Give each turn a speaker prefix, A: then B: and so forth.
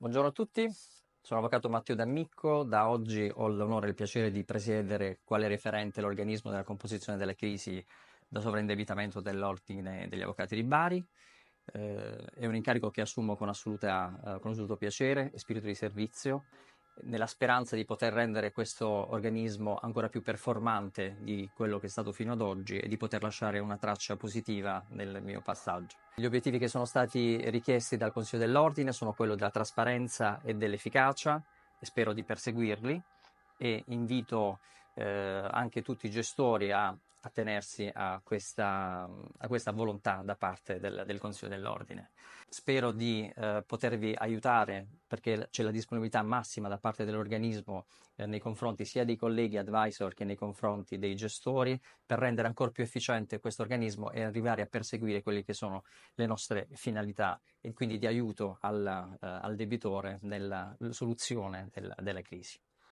A: Buongiorno a tutti, sono l'avvocato Matteo D'Ammicco, da oggi ho l'onore e il piacere di presiedere quale referente l'organismo della composizione delle crisi da sovraindebitamento dell'Ordine degli Avvocati di Bari. Eh, è un incarico che assumo con, assoluta, eh, con assoluto piacere e spirito di servizio nella speranza di poter rendere questo organismo ancora più performante di quello che è stato fino ad oggi e di poter lasciare una traccia positiva nel mio passaggio. Gli obiettivi che sono stati richiesti dal Consiglio dell'Ordine sono quello della trasparenza e dell'efficacia e spero di perseguirli e invito eh, anche tutti i gestori a attenersi a questa, a questa volontà da parte del, del Consiglio dell'Ordine. Spero di eh, potervi aiutare perché c'è la disponibilità massima da parte dell'organismo eh, nei confronti sia dei colleghi advisor che nei confronti dei gestori per rendere ancora più efficiente questo organismo e arrivare a perseguire quelle che sono le nostre finalità e quindi di aiuto al, eh, al debitore nella soluzione del, della crisi.